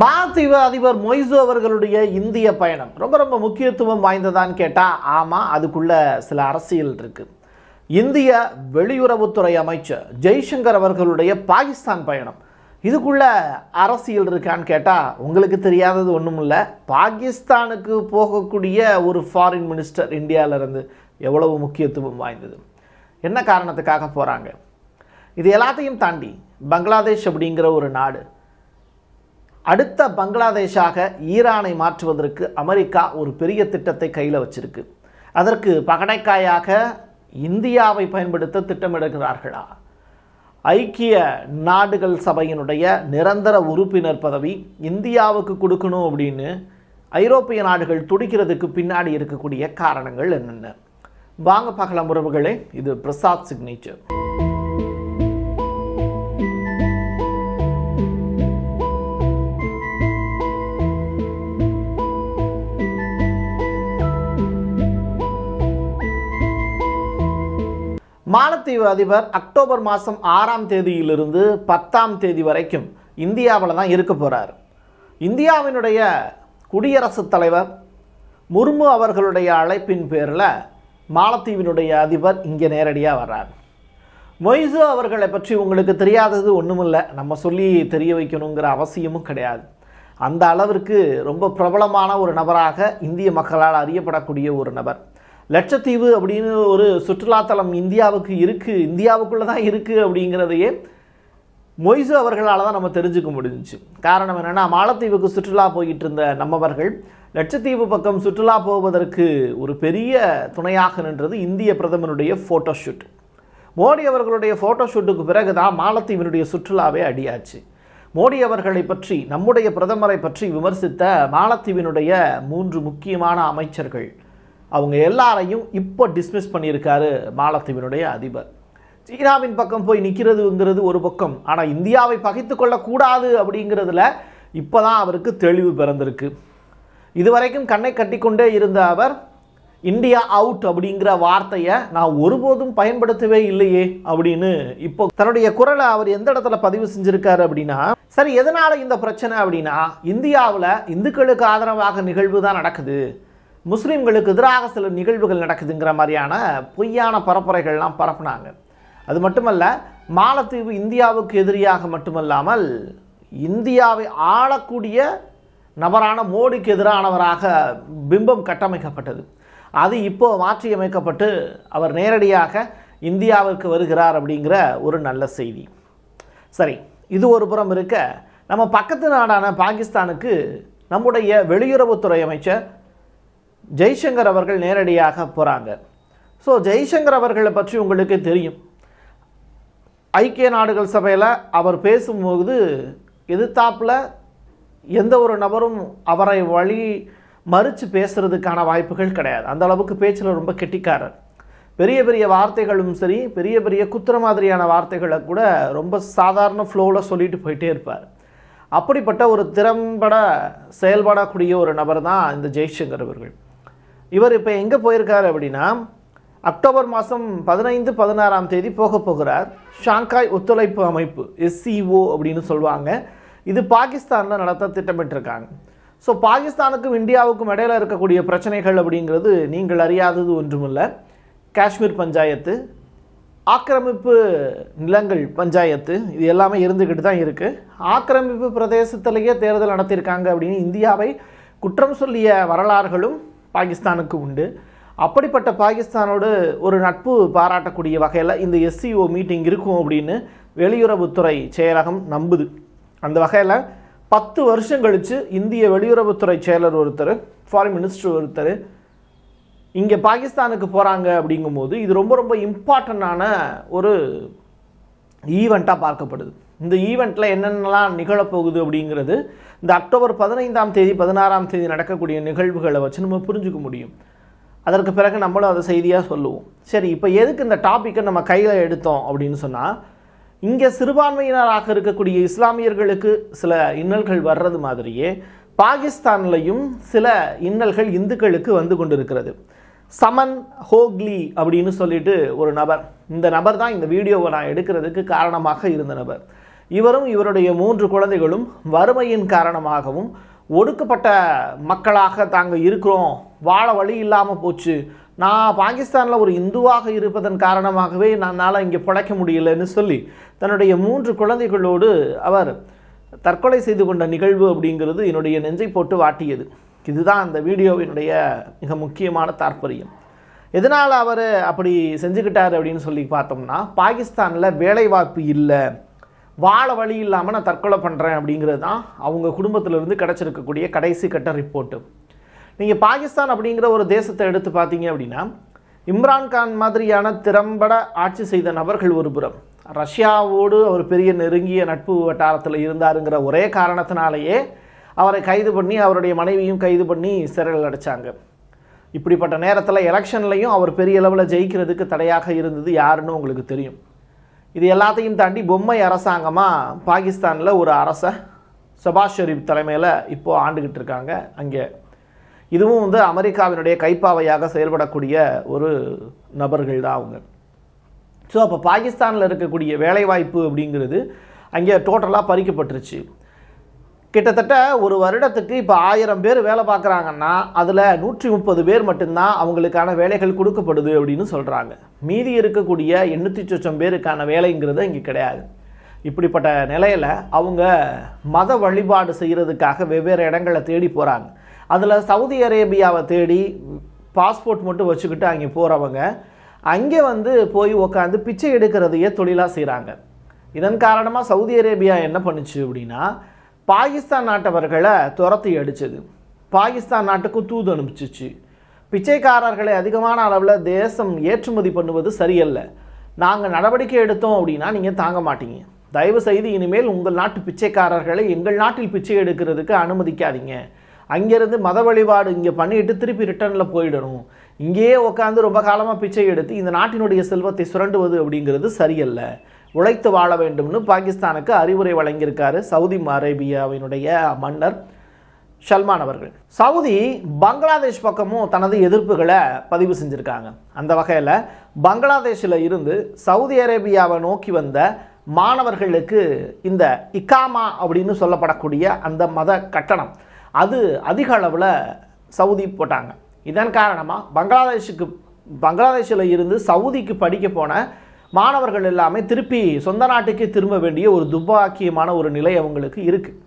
மாலத்தீவு அதிபர் மொய்சோ அவர்களுடைய இந்திய பயணம் ரொம்ப ரொம்ப முக்கியத்துவம் வாய்ந்ததான்னு கேட்டால் ஆமாம் அதுக்குள்ளே சில அரசியல் இருக்குது இந்திய வெளியுறவுத்துறை அமைச்சர் ஜெய்சங்கர் அவர்களுடைய பாகிஸ்தான் பயணம் இதுக்குள்ளே அரசியல் இருக்கான்னு கேட்டால் உங்களுக்கு தெரியாதது ஒன்றும் இல்லை பாகிஸ்தானுக்கு போகக்கூடிய ஒரு ஃபாரின் மினிஸ்டர் இந்தியாவிலிருந்து எவ்வளவு முக்கியத்துவம் வாய்ந்தது என்ன காரணத்துக்காக போகிறாங்க இது எல்லாத்தையும் தாண்டி பங்களாதேஷ் அப்படிங்கிற ஒரு நாடு அடுத்த பங்களாதேஷாக ஈரானை மாற்றுவதற்கு அமெரிக்கா ஒரு பெரிய திட்டத்தை கையில் வச்சிருக்கு அதற்கு பகடைக்காயாக இந்தியாவை பயன்படுத்த திட்டமிடுகிறார்களா ஐக்கிய நாடுகள் சபையினுடைய நிரந்தர உறுப்பினர் பதவி இந்தியாவுக்கு கொடுக்கணும் அப்படின்னு ஐரோப்பிய நாடுகள் துடிக்கிறதுக்கு பின்னாடி இருக்கக்கூடிய காரணங்கள் என்னென்ன வாங்க பார்க்கலாம் உறவுகளே இது பிரசாத் சிக்னேச்சர் மாலத்தீவு அதிபர் அக்டோபர் மாதம் ஆறாம் தேதியிலிருந்து பத்தாம் தேதி வரைக்கும் இந்தியாவில் தான் இருக்க போகிறார் இந்தியாவினுடைய குடியரசுத் தலைவர் முர்மு அவர்களுடைய அழைப்பின் பேரில் மாலத்தீவினுடைய அதிபர் இங்கே நேரடியாக வர்றார் மொய்சு அவர்களை பற்றி உங்களுக்கு தெரியாதது ஒன்றுமில்லை நம்ம சொல்லி தெரிய வைக்கணுங்கிற அவசியமும் கிடையாது அந்த அளவிற்கு ரொம்ப பிரபலமான ஒரு நபராக இந்திய மக்களால் அறியப்படக்கூடிய ஒரு நபர் லட்சத்தீவு அப்படின்னு ஒரு சுற்றுலாத்தலம் இந்தியாவுக்கு இருக்குது இந்தியாவுக்குள்ளே தான் இருக்குது அப்படிங்கிறதையே மொய்சு அவர்களால் தான் நம்ம தெரிஞ்சுக்க முடிஞ்சிச்சு காரணம் என்னென்னா மாலத்தீவுக்கு சுற்றுலா போயிட்டு இருந்த நம்மவர்கள் லட்சத்தீவு பக்கம் சுற்றுலா போவதற்கு ஒரு பெரிய துணையாக நின்றது இந்திய பிரதமருடைய ஃபோட்டோஷூட் மோடி அவர்களுடைய ஃபோட்டோஷூட்டுக்கு பிறகு தான் மாலத்தீவினுடைய சுற்றுலாவே அடியாச்சு மோடி அவர்களை பற்றி நம்முடைய பிரதமரை பற்றி விமர்சித்த மாலத்தீவினுடைய மூன்று முக்கியமான அமைச்சர்கள் அவங்க எல்லாரையும் இப்போ டிஸ்மிஸ் பண்ணியிருக்காரு மாலத்தீவினுடைய அதிபர் சீனாவின் பக்கம் போய் நிற்கிறதுங்கிறது ஒரு பக்கம் ஆனால் இந்தியாவை பகைத்து கொள்ளக்கூடாது அப்படிங்கிறதுல இப்போ தான் அவருக்கு தெளிவு பிறந்திருக்கு இதுவரைக்கும் கண்ணை கட்டிக்கொண்டே இருந்த அவர் இந்தியா அவுட் அப்படிங்கிற வார்த்தையை நான் ஒருபோதும் பயன்படுத்தவே இல்லையே அப்படின்னு இப்போ தன்னுடைய குரலை அவர் எந்த இடத்துல பதிவு செஞ்சுருக்காரு அப்படின்னா சரி எதனால் இந்த பிரச்சனை அப்படின்னா இந்தியாவில் இந்துக்களுக்கு ஆதரவாக நிகழ்வு தான் நடக்குது முஸ்லீம்களுக்கு எதிராக சில நிகழ்வுகள் நடக்குதுங்கிற மாதிரியான பொய்யான பரப்புரைகள்லாம் பரப்புனாங்க அது மட்டுமல்ல மாலத்தீவு இந்தியாவுக்கு எதிரியாக மட்டுமல்லாமல் இந்தியாவை ஆளக்கூடிய நபரான மோடிக்கு எதிரானவராக பிம்பம் கட்டமைக்கப்பட்டது அது இப்போ மாற்றியமைக்கப்பட்டு அவர் நேரடியாக இந்தியாவிற்கு வருகிறார் அப்படிங்கிற ஒரு நல்ல செய்தி சரி இது ஒரு புறம் இருக்க நம்ம பக்கத்து நாடான பாகிஸ்தானுக்கு நம்முடைய வெளியுறவுத்துறை அமைச்சர் ஜெய்சங்கர் அவர்கள் நேரடியாக போகிறாங்க ஸோ ஜெய்சங்கர் அவர்களை பற்றி உங்களுக்கு தெரியும் ஐக்கிய நாடுகள் சபையில் அவர் பேசும்போது எதிர்த்தாப்பில் எந்த ஒரு நபரும் அவரை வழி மறித்து பேசுகிறதுக்கான வாய்ப்புகள் கிடையாது அந்த அளவுக்கு பேச்சில் ரொம்ப கெட்டிக்காரர் பெரிய பெரிய வார்த்தைகளும் சரி பெரிய பெரிய குத்துற மாதிரியான வார்த்தைகளை கூட ரொம்ப சாதாரண ஃப்ளோவில் சொல்லிட்டு போயிட்டே இருப்பார் அப்படிப்பட்ட ஒரு திறம்பட செயல்படக்கூடிய ஒரு நபர் தான் இந்த ஜெய்சங்கர் அவர்கள் இவர் இப்போ எங்கே போயிருக்கார் அப்படின்னா அக்டோபர் மாதம் பதினைந்து பதினாறாம் தேதி போக போகிறார் ஷாங்காய் ஒத்துழைப்பு அமைப்பு எஸ்சிஓ அப்படின்னு சொல்லுவாங்க இது பாகிஸ்தானில் நடத்த திட்டமிட்டிருக்காங்க ஸோ பாகிஸ்தானுக்கும் இந்தியாவுக்கும் இடையில் இருக்கக்கூடிய பிரச்சனைகள் அப்படிங்கிறது நீங்கள் அறியாதது ஒன்றுமில்லை காஷ்மீர் பஞ்சாயத்து ஆக்கிரமிப்பு நிலங்கள் பஞ்சாயத்து இது எல்லாமே இருந்துக்கிட்டு தான் இருக்குது ஆக்கிரமிப்பு பிரதேசத்திலேயே தேர்தல் நடத்தியிருக்காங்க அப்படின்னு இந்தியாவை குற்றம் சொல்லிய வரலாறுகளும் பாகிஸ்தானுக்கு உண்டு அப்படிப்பட்ட பாகிஸ்தானோடு ஒரு நட்பு பாராட்டக்கூடிய வகையில் இந்த எஸ்சிஓ மீட்டிங் இருக்கும் அப்படின்னு வெளியுறவுத்துறை செயலகம் நம்புது அந்த வகையில் பத்து வருஷம் கழித்து இந்திய வெளியுறவுத்துறை செயலர் ஒருத்தர் ஃபாரின் மினிஸ்டர் ஒருத்தர் இங்கே பாகிஸ்தானுக்கு போகிறாங்க அப்படிங்கும்போது இது ரொம்ப ரொம்ப இம்பார்ட்டண்ட்டான ஒரு ஈவெண்ட்டாக பார்க்கப்படுது இந்த ஈவெண்ட்டில் என்னென்னலாம் நிகழப்போகுது அப்படிங்கிறது இந்த அக்டோபர் பதினைந்தாம் தேதி பதினாறாம் தேதி நடக்கக்கூடிய நிகழ்வுகளை வச்சு நம்ம புரிஞ்சுக்க முடியும் அதற்கு பிறகு நம்மளும் அதை செய்தியாக சொல்லுவோம் சரி இப்போ எதுக்கு இந்த டாப்பிக்கை நம்ம கையில் எடுத்தோம் அப்படின்னு சொன்னால் இங்கே சிறுபான்மையினராக இருக்கக்கூடிய இஸ்லாமியர்களுக்கு சில இன்னல்கள் வர்றது மாதிரியே பாகிஸ்தான்லையும் சில இன்னல்கள் இந்துக்களுக்கு வந்து கொண்டிருக்கிறது சமன் ஹோக்லி அப்படின்னு சொல்லிட்டு ஒரு நபர் இந்த நபர் தான் இந்த வீடியோவை நான் எடுக்கிறதுக்கு காரணமாக இருந்த நபர் இவரும் இவருடைய மூன்று குழந்தைகளும் வறுமையின் காரணமாகவும் ஒடுக்கப்பட்ட மக்களாக தாங்கள் இருக்கிறோம் வாழ வழி இல்லாமல் போச்சு நான் பாகிஸ்தானில் ஒரு இந்துவாக இருப்பதன் காரணமாகவே நான்னால் இங்கே பிழைக்க முடியலன்னு சொல்லி தன்னுடைய மூன்று குழந்தைகளோடு அவர் தற்கொலை செய்து கொண்ட நிகழ்வு அப்படிங்கிறது என்னுடைய நெஞ்சை போட்டு வாட்டியது இதுதான் அந்த வீடியோவினுடைய மிக முக்கியமான தாற்பயம் எதனால் அவர் அப்படி செஞ்சுக்கிட்டார் அப்படின்னு சொல்லி பார்த்தோம்னா பாகிஸ்தானில் வேலைவாய்ப்பு இல்லை வாழ வழி இல்லாமல் நான் தற்கொலை பண்ணுறேன் அப்படிங்கிறது தான் அவங்க குடும்பத்திலிருந்து கிடச்சிருக்கக்கூடிய கடைசி கட்ட ரிப்போர்ட்டு நீங்கள் பாகிஸ்தான் அப்படிங்கிற ஒரு தேசத்தை எடுத்து பார்த்தீங்க அப்படின்னா இம்ரான்கான் மாதிரியான திறம்பட ஆட்சி செய்த நபர்கள் ஒரு புறம் ரஷ்யாவோடு அவர் பெரிய நெருங்கிய நட்பு வட்டாரத்தில் இருந்தாருங்கிற ஒரே காரணத்தினாலேயே அவரை கைது பண்ணி அவருடைய மனைவியும் கைது பண்ணி சிறையில் அடைச்சாங்க இப்படிப்பட்ட நேரத்தில் எலெக்ஷன்லையும் அவர் பெரிய அளவில் ஜெயிக்கிறதுக்கு தடையாக இருந்தது யாருன்னு உங்களுக்கு தெரியும் இது எல்லாத்தையும் தாண்டி பொம்மை அரசாங்கமாக பாகிஸ்தானில் ஒரு அரசை சபாஷ் ஷெரீப் தலைமையில் இப்போது ஆண்டுகிட்டு இருக்காங்க அங்கே இதுவும் வந்து அமெரிக்காவினுடைய கைப்பாவையாக செயல்படக்கூடிய ஒரு நபர்கள் தான் அவங்க ஸோ அப்போ பாகிஸ்தானில் இருக்கக்கூடிய வேலைவாய்ப்பு அப்படிங்கிறது அங்கே டோட்டலாக பறிக்கப்பட்டுருச்சு கிட்டத்தட்ட ஒரு வருடத்துக்கு இப்போ ஆயிரம் பேர் வேலை பார்க்குறாங்கன்னா அதில் நூற்றி முப்பது பேர் மட்டும்தான் அவங்களுக்கான வேலைகள் கொடுக்கப்படுது அப்படின்னு சொல்கிறாங்க மீதி இருக்கக்கூடிய எண்ணூற்றி சொச்சம் பேருக்கான வேலைங்கிறது இங்கே கிடையாது இப்படிப்பட்ட நிலையில் அவங்க மத வழிபாடு செய்கிறதுக்காக வெவ்வேறு இடங்களை தேடி போகிறாங்க அதில் சவுதி அரேபியாவை தேடி பாஸ்போர்ட் மட்டும் வச்சுக்கிட்டு அங்கே போகிறவங்க அங்கே வந்து போய் உட்காந்து பிச்சை எடுக்கிறதையே தொழிலாக செய்கிறாங்க இதன் காரணமாக சவுதி அரேபியா என்ன பண்ணுச்சு அப்படின்னா பாகிஸ்தான் நாட்டவர்களை துரத்தி அடித்தது பாகிஸ்தான் நாட்டுக்கு தூது அனுப்பிச்சிச்சு பிச்சைக்காரர்களை அதிகமான அளவில் தேசம் ஏற்றுமதி பண்ணுவது சரியல்ல நாங்கள் நடவடிக்கை எடுத்தோம் அப்படின்னா நீங்கள் தாங்க மாட்டீங்க தயவு செய்து இனிமேல் உங்கள் நாட்டு பிச்சைக்காரர்களை எங்கள் நாட்டில் பிச்சை எடுக்கிறதுக்கு அனுமதிக்காதீங்க அங்கேருந்து மத வழிபாடு இங்கே பண்ணிட்டு திருப்பி ரிட்டர்னில் போயிடணும் இங்கேயே உட்காந்து ரொம்ப காலமாக பிச்சை எடுத்து இந்த நாட்டினுடைய செல்வத்தை சுரண்டுவது அப்படிங்கிறது சரியல்ல உழைத்து வாழ வேண்டும்னு பாகிஸ்தானுக்கு அறிவுரை வழங்கியிருக்காரு சவுதி அரேபியாவினுடைய மன்னர் சல்மான் அவர்கள் சவுதி பங்களாதேஷ் பக்கமும் தனது எதிர்ப்புகளை பதிவு செஞ்சுருக்காங்க அந்த வகையில் பங்களாதேஷில் இருந்து சவுதி அரேபியாவை நோக்கி வந்த மாணவர்களுக்கு இந்த இக்காமா அப்படின்னு சொல்லப்படக்கூடிய அந்த மத கட்டணம் அது அதிக அளவில் சவுதி போட்டாங்க இதன் காரணமாக பங்களாதேஷுக்கு பங்களாதேஷில் இருந்து சவுதிக்கு படிக்க போன மாணவர்கள் எல்லாமே திருப்பி சொந்த நாட்டுக்கே திரும்ப வேண்டிய ஒரு துப்பாக்கியமான ஒரு நிலை அவங்களுக்கு இருக்குது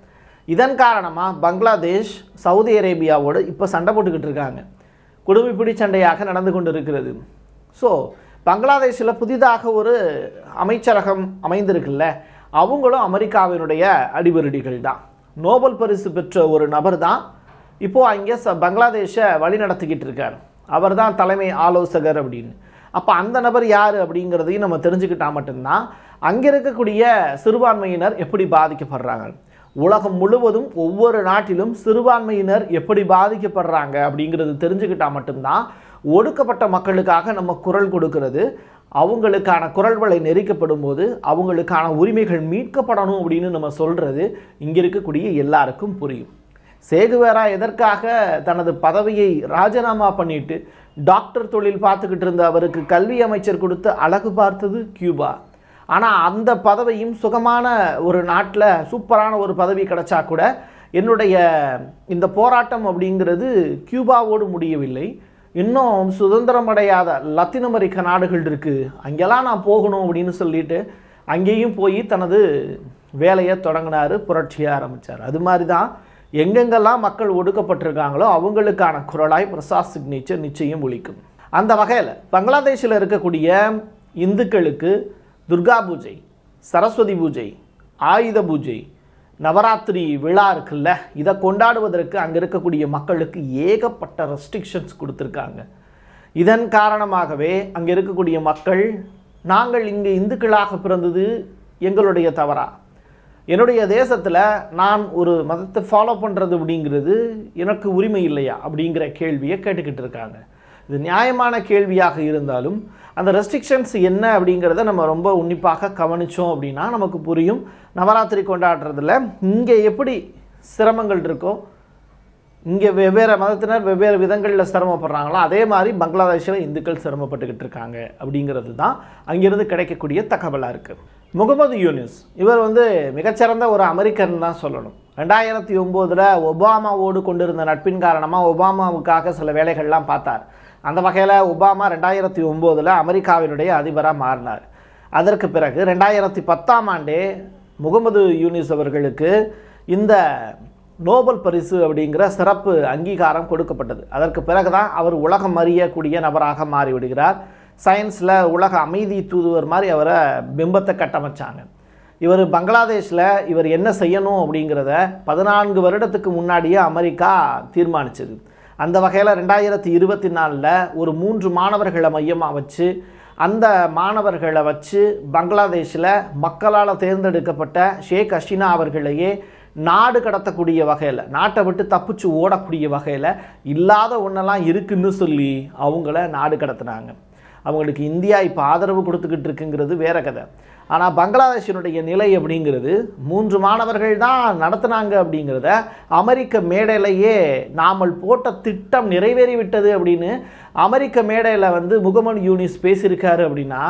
இதன் காரணமாக பங்களாதேஷ் சவுதி அரேபியாவோடு இப்போ சண்டை போட்டுக்கிட்டு இருக்காங்க குடும்பப்பிடி சண்டையாக நடந்து கொண்டு இருக்கிறது ஸோ பங்களாதேஷில் புதிதாக ஒரு அமைச்சரகம் அமைந்திருக்குல்ல அவங்களும் அமெரிக்காவினுடைய அடிபருடிகள் தான் நோபல் பரிசு பெற்ற ஒரு நபர் தான் இப்போது அங்கே ச பங்களாதேஷை வழி நடத்திக்கிட்டு இருக்கார் அவர் தான் தலைமை ஆலோசகர் அப்படின்னு அப்போ அந்த நபர் யார் அப்படிங்கிறதையும் நம்ம தெரிஞ்சுக்கிட்டால் மட்டும்தான் அங்கே இருக்கக்கூடிய சிறுபான்மையினர் எப்படி பாதிக்கப்படுறாங்க உலகம் முழுவதும் ஒவ்வொரு நாட்டிலும் சிறுபான்மையினர் எப்படி பாதிக்கப்படுறாங்க அப்படிங்கிறது தெரிஞ்சுக்கிட்டால் மட்டும்தான் ஒடுக்கப்பட்ட மக்களுக்காக நம்ம குரல் கொடுக்கறது அவங்களுக்கான குரல் வலை போது அவங்களுக்கான உரிமைகள் மீட்கப்படணும் அப்படின்னு நம்ம சொல்கிறது இங்கே இருக்கக்கூடிய எல்லாருக்கும் புரியும் சேகுவேரா எதற்காக தனது பதவியை ராஜினாமா பண்ணிட்டு டாக்டர் தொழில் பார்த்துக்கிட்டு இருந்த அவருக்கு கல்வி அமைச்சர் கொடுத்து அழகு பார்த்தது கியூபா ஆனால் அந்த பதவியும் சுகமான ஒரு நாட்டில் சூப்பரான ஒரு பதவி கிடைச்சா கூட என்னுடைய இந்த போராட்டம் அப்படிங்கிறது கியூபாவோடு முடியவில்லை இன்னும் சுதந்திரம் அடையாத லத்தின் அமெரிக்க நாடுகள் இருக்குது அங்கெல்லாம் நான் போகணும் அப்படின்னு சொல்லிட்டு அங்கேயும் போய் தனது வேலையை தொடங்கினார் புரட்சியை ஆரம்பித்தார் அது மாதிரி தான் எங்கெங்கெல்லாம் மக்கள் ஒடுக்கப்பட்டிருக்காங்களோ அவங்களுக்கான குரலாய் பிரசாத் சிக்னேச்சர் நிச்சயம் ஒழிக்கும் அந்த வகையில் பங்களாதேஷில் இருக்கக்கூடிய இந்துக்களுக்கு துர்கா பூஜை சரஸ்வதி பூஜை ஆயுத பூஜை நவராத்திரி விழா இருக்குல்ல இதை கொண்டாடுவதற்கு அங்கே இருக்கக்கூடிய மக்களுக்கு ஏகப்பட்ட ரெஸ்ட்ரிக்ஷன்ஸ் கொடுத்துருக்காங்க இதன் காரணமாகவே அங்கே இருக்கக்கூடிய மக்கள் நாங்கள் இங்கே இந்துக்களாக பிறந்தது எங்களுடைய தவறா என்னுடைய தேசத்தில் நான் ஒரு மதத்தை ஃபாலோ பண்ணுறது அப்படிங்கிறது எனக்கு உரிமை இல்லையா அப்படிங்கிற கேள்வியை கேட்டுக்கிட்டு இருக்காங்க இது நியாயமான கேள்வியாக இருந்தாலும் அந்த ரெஸ்ட்ரிக்ஷன்ஸ் என்ன அப்படிங்கிறத நம்ம ரொம்ப உன்னிப்பாக கவனித்தோம் அப்படின்னா நமக்கு புரியும் நவராத்திரி கொண்டாடுறதுல இங்கே எப்படி சிரமங்கள் இருக்கோ இங்கே வெவ்வேறு மதத்தினர் வெவ்வேறு விதங்களில் சிரமப்படுறாங்களோ அதே மாதிரி பங்களாதேஷில் இந்துக்கள் சிரமப்பட்டுக்கிட்டு இருக்காங்க அப்படிங்கிறது தான் அங்கிருந்து கிடைக்கக்கூடிய தகவலாக இருக்குது முகமது யூனிஸ் இவர் வந்து மிகச்சிறந்த ஒரு அமெரிக்கன் தான் சொல்லணும் ரெண்டாயிரத்தி ஒம்போதில் ஒபாமாவோடு கொண்டிருந்த நட்பின் காரணமாக ஒபாமாவுக்காக சில வேலைகள்லாம் பார்த்தார் அந்த வகையில் ஒபாமா ரெண்டாயிரத்தி ஒம்போதில் அமெரிக்காவினுடைய அதிபராக மாறினார் அதற்கு பிறகு ரெண்டாயிரத்தி பத்தாம் ஆண்டே முகமது யூனிஸ் அவர்களுக்கு இந்த நோபல் பரிசு அப்படிங்கிற சிறப்பு அங்கீகாரம் கொடுக்கப்பட்டது அதற்கு பிறகு தான் அவர் உலகம் அறியக்கூடிய நபராக மாறிவிடுகிறார் சயின்ஸில் உலக அமைதி தூதுவர் மாதிரி அவரை பிம்பத்தை கட்டமைச்சாங்க இவர் பங்களாதேஷில் இவர் என்ன செய்யணும் அப்படிங்கிறத பதினான்கு வருடத்துக்கு முன்னாடியே அமெரிக்கா தீர்மானிச்சது அந்த வகையில் ரெண்டாயிரத்தி இருபத்தி நாலில் ஒரு மூன்று மாணவர்களை மையமாக வச்சு அந்த மாணவர்களை வச்சு பங்களாதேஷில் மக்களால் தேர்ந்தெடுக்கப்பட்ட ஷேக் ஹசீனா அவர்களையே நாடு கடத்தக்கூடிய வகையில் நாட்டை விட்டு தப்பிச்சு ஓடக்கூடிய வகையில் இல்லாத ஒன்றெல்லாம் இருக்குன்னு சொல்லி அவங்கள நாடு கடத்தினாங்க அவங்களுக்கு இந்தியா இப்போ ஆதரவு கொடுத்துக்கிட்டு இருக்குங்கிறது வேற கதை ஆனால் பங்களாதேஷினுடைய நிலை அப்படிங்கிறது மூன்று மாணவர்கள் தான் நடத்துனாங்க அப்படிங்கிறத அமெரிக்க மேடையிலேயே நாமல் போட்ட திட்டம் நிறைவேறிவிட்டது அப்படின்னு அமெரிக்க மேடையில் வந்து முகமது யூனிஸ் பேசியிருக்காரு அப்படின்னா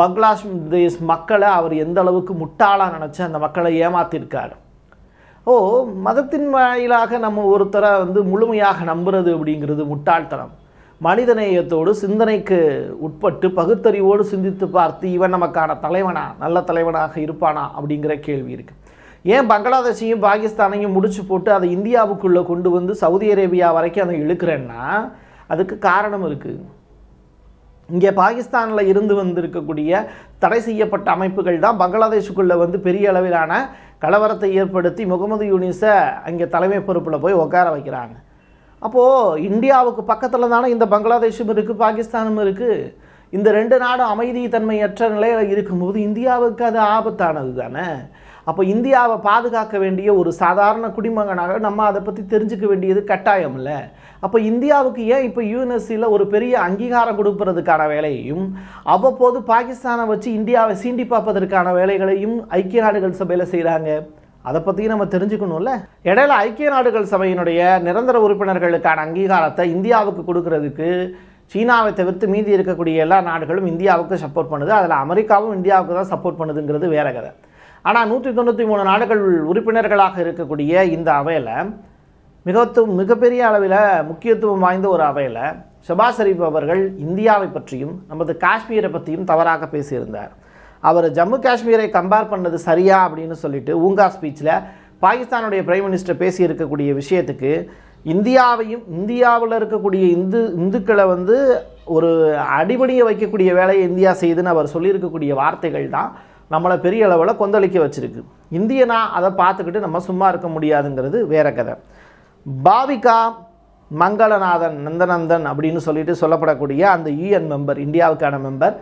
பங்களாதேஷ் மக்களை அவர் எந்த அளவுக்கு முட்டாளாக நினச்சி அந்த மக்களை ஏமாத்திருக்காரு ஓ மதத்தின் வாயிலாக நம்ம ஒருத்தரை வந்து முழுமையாக நம்புறது அப்படிங்கிறது முட்டாள்தனம் மனிதநேயத்தோடு சிந்தனைக்கு உட்பட்டு பகுத்தறிவோடு சிந்தித்து பார்த்து இவன் நமக்கான தலைவனா நல்ல தலைவனாக இருப்பானா அப்படிங்கிற கேள்வி இருக்குது ஏன் பங்களாதேஷையும் பாகிஸ்தானையும் முடிச்சு போட்டு அதை இந்தியாவுக்குள்ளே கொண்டு வந்து சவுதி அரேபியா வரைக்கும் அதை இழுக்கிறேன்னா அதுக்கு காரணம் இருக்குது இங்கே பாகிஸ்தானில் இருந்து வந்திருக்கக்கூடிய தடை செய்யப்பட்ட அமைப்புகள் தான் பங்களாதேஷுக்குள்ளே வந்து பெரிய அளவிலான கலவரத்தை ஏற்படுத்தி முகமது யூனிஸை அங்கே தலைமை பொறுப்பில் போய் உட்கார வைக்கிறாங்க அப்போது இந்தியாவுக்கு பக்கத்தில் தானே இந்த பங்களாதேஷும் இருக்குது பாகிஸ்தானும் இருக்குது இந்த ரெண்டு நாடும் அமைதித்தன்மையற்ற நிலையில் இருக்கும்போது இந்தியாவுக்கு அது ஆபத்தானது தானே அப்போ இந்தியாவை பாதுகாக்க வேண்டிய ஒரு சாதாரண குடிமகனாக நம்ம அதை பற்றி தெரிஞ்சுக்க வேண்டியது கட்டாயம் இல்லை அப்போ இந்தியாவுக்கு ஏன் இப்போ யூஎன்எஸ்சியில் ஒரு பெரிய அங்கீகாரம் கொடுப்பதற்கான வேலையையும் அவ்வப்போது பாகிஸ்தானை வச்சு இந்தியாவை சீண்டி பார்ப்பதற்கான வேலைகளையும் ஐக்கிய நாடுகள் சபையில் செய்கிறாங்க அதை பற்றியும் நம்ம தெரிஞ்சுக்கணும்ல இடையில ஐக்கிய நாடுகள் சபையினுடைய நிரந்தர உறுப்பினர்களுக்கான அங்கீகாரத்தை இந்தியாவுக்கு கொடுக்கறதுக்கு சீனாவை தவிர்த்து மீதி இருக்கக்கூடிய எல்லா நாடுகளும் இந்தியாவுக்கு சப்போர்ட் பண்ணுது அதில் அமெரிக்காவும் இந்தியாவுக்கு தான் சப்போர்ட் பண்ணுதுங்கிறது வேற கதை ஆனால் நூற்றி தொண்ணூற்றி மூணு நாடுகள் உறுப்பினர்களாக இருக்கக்கூடிய இந்த அவையில் மிகத்துவம் மிகப்பெரிய அளவில் முக்கியத்துவம் வாய்ந்த ஒரு அவையில் ஷபாஸ் ஷரீப் அவர்கள் இந்தியாவை பற்றியும் நமது காஷ்மீரை பற்றியும் தவறாக பேசியிருந்தார் அவர் ஜம்மு காஷ்மீரை கம்பேர் பண்ணது சரியா அப்படின்னு சொல்லிட்டு ஊங்கா ஸ்பீச்சில் பாகிஸ்தானுடைய பிரைம் மினிஸ்டர் பேசியிருக்கக்கூடிய விஷயத்துக்கு இந்தியாவையும் இந்தியாவில் இருக்கக்கூடிய இந்து இந்துக்களை வந்து ஒரு அடிபடியை வைக்கக்கூடிய வேலையை இந்தியா செய்துன்னு அவர் சொல்லியிருக்கக்கூடிய வார்த்தைகள் தான் நம்மளை பெரிய அளவில் கொந்தளிக்க வச்சுருக்கு இந்தியனா அதை பார்த்துக்கிட்டு நம்ம சும்மா இருக்க முடியாதுங்கிறது வேற கதை பாவிகா மங்களநாதன் நந்தநந்தன் அப்படின்னு சொல்லிட்டு சொல்லப்படக்கூடிய அந்த யூஎன் மெம்பர் இந்தியாவுக்கான மெம்பர்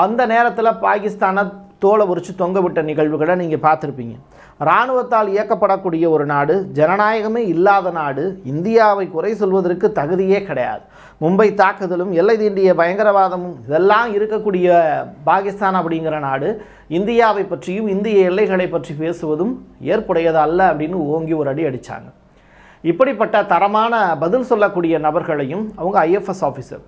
அந்த நேரத்தில் பாகிஸ்தானை தோலை உரித்து தொங்க விட்ட நிகழ்வுகளை நீங்கள் பார்த்துருப்பீங்க இராணுவத்தால் இயக்கப்படக்கூடிய ஒரு நாடு ஜனநாயகமே இல்லாத நாடு இந்தியாவை குறை சொல்வதற்கு தகுதியே கிடையாது மும்பை தாக்குதலும் எல்லை தீண்டிய பயங்கரவாதமும் இதெல்லாம் இருக்கக்கூடிய பாகிஸ்தான் அப்படிங்கிற நாடு இந்தியாவை பற்றியும் இந்திய எல்லைகளை பற்றி பேசுவதும் ஏற்புடையது அல்ல அப்படின்னு ஓங்கி ஒரு அடி அடித்தாங்க இப்படிப்பட்ட தரமான பதில் சொல்லக்கூடிய நபர்களையும் அவங்க ஐஎஃப்எஸ் ஆஃபீஸர்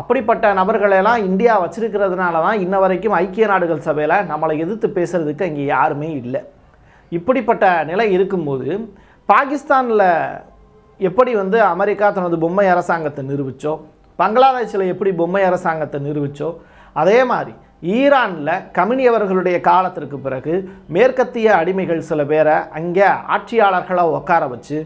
அப்படிப்பட்ட நபர்களெல்லாம் இந்தியா வச்சிருக்கிறதுனால தான் இன்ன வரைக்கும் ஐக்கிய நாடுகள் சபையில் நம்மளை எதிர்த்து பேசுகிறதுக்கு அங்கே யாருமே இல்லை இப்படிப்பட்ட நிலை இருக்கும்போது பாகிஸ்தானில் எப்படி வந்து அமெரிக்கா தனது பொம்மை அரசாங்கத்தை நிரூபித்தோ பங்களாதேஷில் எப்படி பொம்மை அரசாங்கத்தை நிரூபித்தோ அதே மாதிரி ஈரானில் கமினியவர்களுடைய காலத்திற்கு பிறகு மேற்கத்திய அடிமைகள் சில பேரை அங்கே ஆட்சியாளர்களை உட்கார வச்சு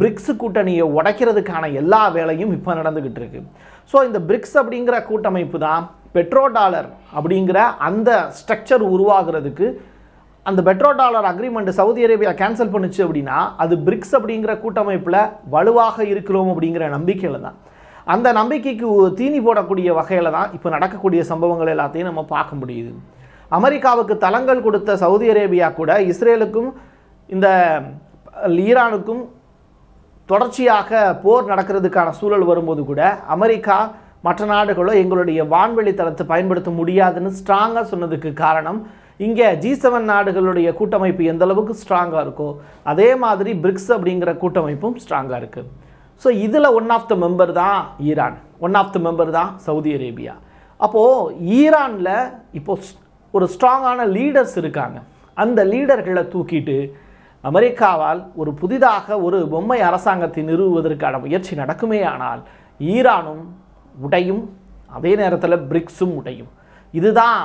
பிரிக்ஸ் கூட்டணியை உடைக்கிறதுக்கான எல்லா வேலையும் இப்போ நடந்துக்கிட்டு இருக்குது ஸோ இந்த பிரிக்ஸ் அப்படிங்கிற கூட்டமைப்பு தான் பெட்ரோ டாலர் அப்படிங்கிற அந்த ஸ்ட்ரக்சர் உருவாகிறதுக்கு அந்த petro dollar agreement Saudi Arabia cancel பண்ணுச்சு அப்படின்னா அது பிரிக்ஸ் அப்படிங்கிற கூட்டமைப்பில் வலுவாக இருக்கிறோம் அப்படிங்கிற நம்பிக்கையில் தான் அந்த நம்பிக்கைக்கு தீனி போடக்கூடிய வகையில் தான் இப்போ நடக்கக்கூடிய சம்பவங்கள் எல்லாத்தையும் நம்ம பார்க்க முடியுது அமெரிக்காவுக்கு தளங்கள் கொடுத்த சவுதி அரேபியா கூட இஸ்ரேலுக்கும் இந்த ஈரானுக்கும் தொடர்ச்சியாக போர் நடக்கிறதுக்கான சூழல் வரும்போது கூட அமெரிக்கா மற்ற நாடுகளோ எங்களுடைய வான்வெளி தளத்தை பயன்படுத்த முடியாதுன்னு ஸ்ட்ராங்காக சொன்னதுக்கு காரணம் இங்கே ஜி செவன் நாடுகளுடைய கூட்டமைப்பு எந்த அளவுக்கு ஸ்ட்ராங்காக இருக்கோ அதே மாதிரி பிரிக்ஸ் அப்படிங்கிற கூட்டமைப்பும் ஸ்ட்ராங்காக இருக்குது ஸோ இதில் ஒன் ஆஃப் த மெம்பர் தான் Iran one of the member தான் சவுதி அரேபியா அப்போது ஈரானில் இப்போது ஒரு ஸ்ட்ராங்கான லீடர்ஸ் இருக்காங்க அந்த லீடர்களை தூக்கிட்டு அமெரிக்காவால் ஒரு புதிதாக ஒரு பொம்மை அரசாங்கத்தை நிறுவுவதற்கான முயற்சி நடக்குமே ஆனால் ஈரானும் உடையும் அதே நேரத்தில் பிரிக்ஸும் உடையும் இதுதான்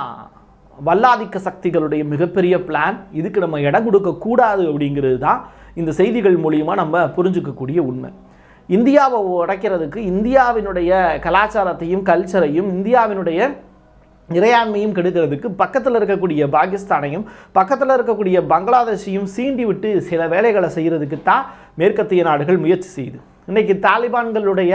வல்லாதிக்க சக்திகளுடைய மிகப்பெரிய பிளான் இதுக்கு நம்ம இடம் கொடுக்கக்கூடாது அப்படிங்கிறது தான் இந்த செய்திகள் மூலியமாக நம்ம புரிஞ்சுக்கக்கூடிய உண்மை இந்தியாவை உடைக்கிறதுக்கு இந்தியாவினுடைய கலாச்சாரத்தையும் கல்ச்சரையும் இந்தியாவினுடைய இறையாண்மையும் கெடுக்கிறதுக்கு பக்கத்தில் இருக்கக்கூடிய பாகிஸ்தானையும் பக்கத்தில் இருக்கக்கூடிய பங்களாதேஷையும் சீண்டி விட்டு சில வேலைகளை செய்கிறதுக்கு தான் மேற்கத்திய நாடுகள் முயற்சி செய்யுது இன்றைக்கி தாலிபான்களுடைய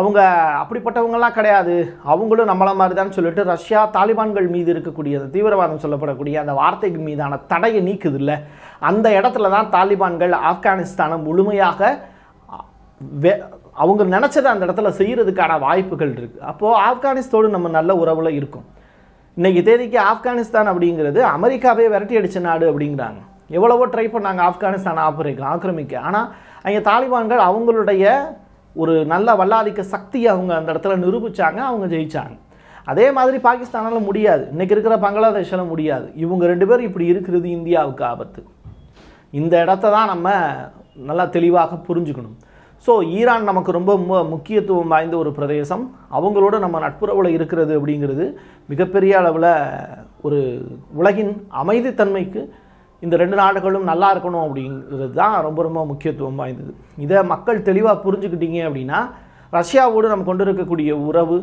அவங்க அப்படிப்பட்டவங்களாம் கிடையாது அவங்களும் நம்மள மாதிரி தான் சொல்லிட்டு ரஷ்யா தாலிபான்கள் மீது இருக்கக்கூடிய அந்த தீவிரவாதம் சொல்லப்படக்கூடிய அந்த வார்த்தைக்கு மீதான தடையை நீக்குது இல்லை அந்த இடத்துல தான் தாலிபான்கள் ஆப்கானிஸ்தானை முழுமையாக அவங்க நினச்சதை அந்த இடத்துல செய்கிறதுக்கான வாய்ப்புகள் இருக்குது அப்போது ஆப்கானிஸ்தோடு நம்ம நல்ல உறவில் இருக்கும் இன்றைக்கி தேதிக்கு ஆப்கானிஸ்தான் அப்படிங்கிறது அமெரிக்காவே விரட்டி அடித்த நாடு அப்படிங்கிறாங்க எவ்வளவோ ட்ரை பண்ணாங்க ஆப்கானிஸ்தான் ஆப்பிரிக்க ஆக்கிரமிக்க ஆனால் அங்கே தாலிபான்கள் அவங்களுடைய ஒரு நல்ல வல்லாதிக்க சக்தியை அவங்க அந்த இடத்துல நிரூபித்தாங்க அவங்க ஜெயித்தாங்க அதே மாதிரி பாகிஸ்தானால் முடியாது இன்றைக்கி இருக்கிற பங்களாதேஷில் முடியாது இவங்க ரெண்டு பேரும் இப்படி இருக்கிறது இந்தியாவுக்கு ஆபத்து இந்த இடத்த தான் நம்ம நல்லா தெளிவாக புரிஞ்சுக்கணும் ஸோ ஈரான் நமக்கு ரொம்ப முக்கியத்துவம் வாய்ந்த ஒரு பிரதேசம் அவங்களோட நம்ம நட்புறவில் இருக்கிறது அப்படிங்கிறது மிகப்பெரிய அளவில் ஒரு உலகின் அமைதித்தன்மைக்கு இந்த ரெண்டு நாடுகளும் நல்லா இருக்கணும் அப்படிங்கிறது தான் ரொம்ப ரொம்ப முக்கியத்துவம் வாய்ந்தது இதை மக்கள் தெளிவாக புரிஞ்சுக்கிட்டீங்க அப்படின்னா ரஷ்யாவோடு நம்ம கொண்டு இருக்கக்கூடிய உறவு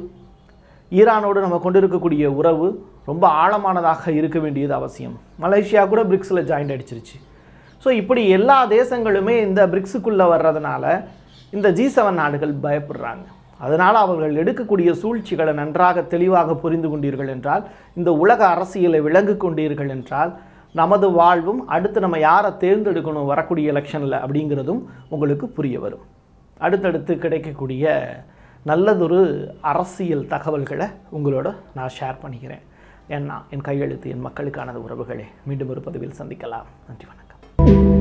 ஈரானோடு நம்ம கொண்டு இருக்கக்கூடிய உறவு ரொம்ப ஆழமானதாக இருக்க வேண்டியது அவசியம் மலேசியா கூட பிரிக்ஸில் ஜாயின்ட் அடிச்சிருச்சு ஸோ இப்படி எல்லா தேசங்களுமே இந்த பிரிக்ஸுக்குள்ளே வர்றதுனால இந்த ஜி செவன் நாடுகள் பயப்படுறாங்க அதனால் அவர்கள் எடுக்கக்கூடிய சூழ்ச்சிகளை நன்றாக தெளிவாக புரிந்து கொண்டீர்கள் என்றால் இந்த உலக அரசியலை விளங்கு கொண்டீர்கள் என்றால் நமது வாழ்வும் அடுத்து நம்ம யாரை தேர்ந்தெடுக்கணும் வரக்கூடிய எலெக்ஷனில் அப்படிங்கிறதும் உங்களுக்கு புரிய வரும் அடுத்தடுத்து கிடைக்கக்கூடிய நல்லதொரு அரசியல் தகவல்களை உங்களோட நான் ஷேர் பண்ணிக்கிறேன் ஏன்னா என் கையெழுத்து என் மக்களுக்கானது உறவுகளை மீண்டும் ஒரு பதிவில் சந்திக்கலாம் நன்றி வணக்கம்